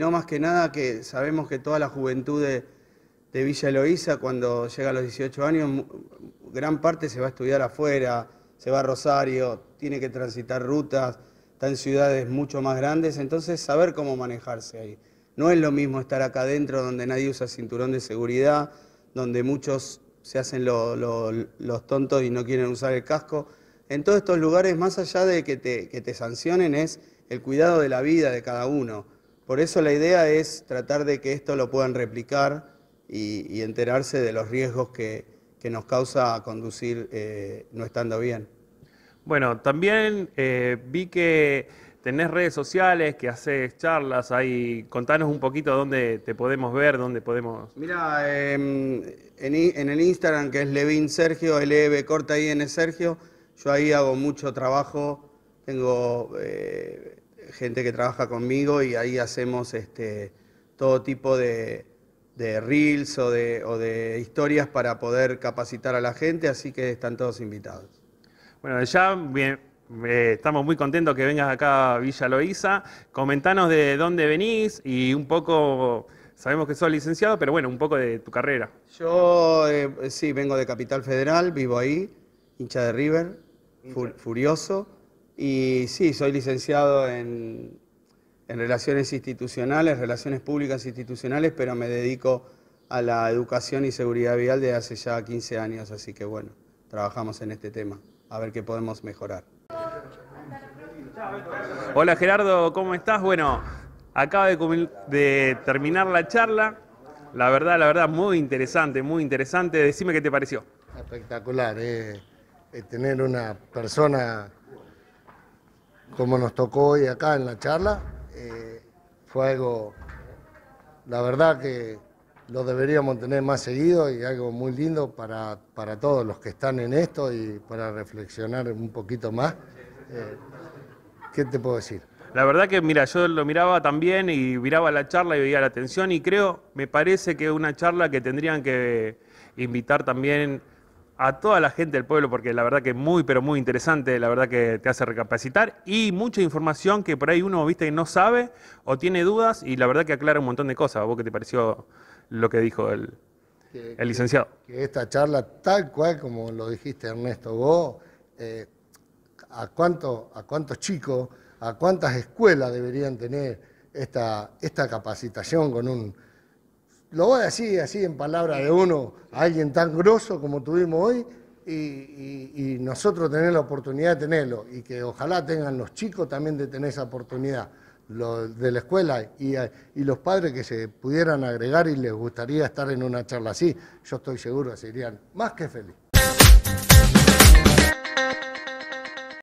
No, más que nada que sabemos que toda la juventud de, Villa Eloísa, cuando llega a los 18 años, gran parte se va a estudiar afuera, se va a Rosario, tiene que transitar rutas, está en ciudades mucho más grandes, entonces saber cómo manejarse ahí. No es lo mismo estar acá adentro donde nadie usa cinturón de seguridad, donde muchos se hacen los tontos y no quieren usar el casco. En todos estos lugares, más allá de que te sancionen, es el cuidado de la vida de cada uno. Por eso la idea es tratar de que esto lo puedan replicar y, enterarse de los riesgos que, nos causa conducir eh, no estando bien. Bueno, también eh, vi que tenés redes sociales, que haces charlas ahí. Contanos un poquito dónde te podemos ver, dónde podemos... Mira, em, en, el Instagram que es Levin Sergio, v e corta en Sergio, yo ahí hago mucho trabajo, tengo eh, gente que trabaja conmigo y ahí hacemos este, todo tipo de, reels o de, historias para poder capacitar a la gente, así que están todos invitados. Bueno, ya bien, eh, estamos muy contentos que vengas acá a Villa Loiza. Comentanos de dónde venís y un poco, sabemos que sos licenciado, pero bueno, un poco de tu carrera. Yo eh, sí, vengo de Capital Federal, vivo ahí, hincha de River, furioso. Y sí, soy licenciado en, Relaciones Institucionales, Relaciones Públicas Institucionales, pero me dedico a la educación y seguridad vial desde hace ya 15 años, así que bueno, trabajamos en este tema, a ver qué podemos mejorar. Hola Gerardo, ¿cómo estás? Bueno, acaba de, terminar la charla. La verdad, la verdad, muy interesante, muy interesante. Decime qué te pareció. Espectacular, eh, eh tener una persona como nos tocó hoy acá en la charla, eh, fue algo, la verdad que lo deberíamos tener más seguido y algo muy lindo para, todos los que están en esto y para reflexionar un poquito más. Eh, ¿Qué te puedo decir? La verdad que, mira, yo lo miraba también y miraba la charla y veía la atención y creo, me parece que es una charla que tendrían que invitar también a toda la gente del pueblo porque la verdad que es muy, pero muy interesante, la verdad que te hace recapacitar y mucha información que por ahí uno, viste, que no sabe o tiene dudas y la verdad que aclara un montón de cosas. vos qué te pareció lo que dijo el, licenciado? Que, esta charla, tal cual como lo dijiste Ernesto, vos, eh, ¿a, cuánto, ¿a cuántos chicos, a cuántas escuelas deberían tener esta, esta capacitación con un lo voy a decir así en palabra de uno, alguien tan grosso como tuvimos hoy, y, nosotros tener la oportunidad de tenerlo, y que ojalá tengan los chicos también de tener esa oportunidad, los de la escuela y, y, los padres que se pudieran agregar y les gustaría estar en una charla así, yo estoy seguro que serían más que felices.